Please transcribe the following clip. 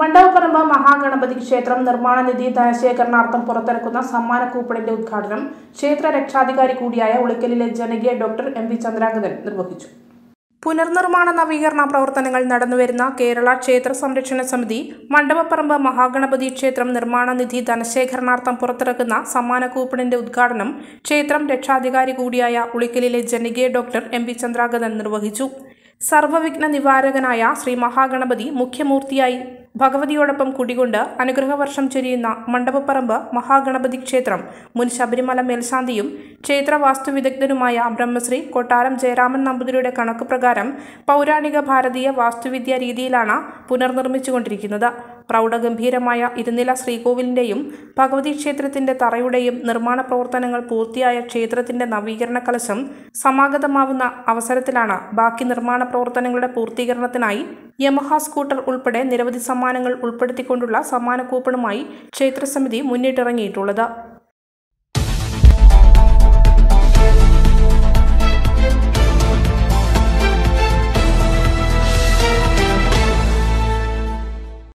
മണ്ഡവപ്പറമ്പ് മഹാഗണപതി ക്ഷേത്രം നിർമ്മാണ നിധി ധനശേഖരണാർത്ഥം പുറത്തിറക്കുന്ന സമ്മാന കൂപ്പണിന്റെ ഉദ്ഘാടനം ക്ഷേത്ര രക്ഷാധികാരി കൂടിയായ ഉളിക്കലിലെ ജനകീയ ഡോക്ടർ എം വി ചന്ദ്രാംഗതൻ നിർവഹിച്ചു പുനർനിർമ്മാണ നവീകരണ പ്രവർത്തനങ്ങൾ നടന്നുവരുന്ന കേരള ക്ഷേത്ര സംരക്ഷണ സമിതി മണ്ഡപപ്പറമ്പ് മഹാഗണപതി ക്ഷേത്രം നിർമ്മാണ നിധി ധനശേഖരണാർത്ഥം പുറത്തിറക്കുന്ന സമ്മാന കൂപ്പണിന്റെ ഉദ്ഘാടനം ക്ഷേത്രം രക്ഷാധികാരി കൂടിയായ ഉളിക്കലിലെ ജനകീയ ഡോക്ടർ എം വി ചന്ദ്രാഗതൻ നിർവഹിച്ചു സർവവിഘ്ന നിവാരകനായ ശ്രീ മഹാഗണപതി മുഖ്യമൂർത്തിയായി ഭഗവതിയോടൊപ്പം കുടികൊണ്ട് അനുഗ്രഹവർഷം ചൊരിയുന്ന മണ്ഡപപ്പറമ്പ് മഹാഗണപതി ക്ഷേത്രം മുൻ ശബരിമല മേൽശാന്തിയും ക്ഷേത്ര വാസ്തുവിദഗ്ധനുമായ ബ്രഹ്മശ്രീ കൊട്ടാരം ജയരാമൻ നമ്പൂതിരിയുടെ കണക്ക് പ്രകാരം പൗരാണിക ഭാരതീയ വാസ്തുവിദ്യാ രീതിയിലാണ് പുനർനിർമ്മിച്ചുകൊണ്ടിരിക്കുന്നത് പ്രൗഢഗംഭീരമായ ഇരുനില ശ്രീകോവിലിൻ്റെയും ഭഗവതി ക്ഷേത്രത്തിൻ്റെ തറയുടെയും നിർമ്മാണ പ്രവർത്തനങ്ങൾ പൂർത്തിയായ ക്ഷേത്രത്തിൻ്റെ നവീകരണ കലശം സമാഗതമാവുന്ന അവസരത്തിലാണ് ബാക്കി നിർമ്മാണ പ്രവർത്തനങ്ങളുടെ പൂർത്തീകരണത്തിനായി യമഹ സ്കൂട്ടർ ഉൾപ്പെടെ നിരവധി സമ്മാനങ്ങൾ ഉൾപ്പെടുത്തിക്കൊണ്ടുള്ള സമ്മാനക്കൂപ്പണുമായി ക്ഷേത്രസമിതി മുന്നിട്ടിറങ്ങിയിട്ടുള്ളത്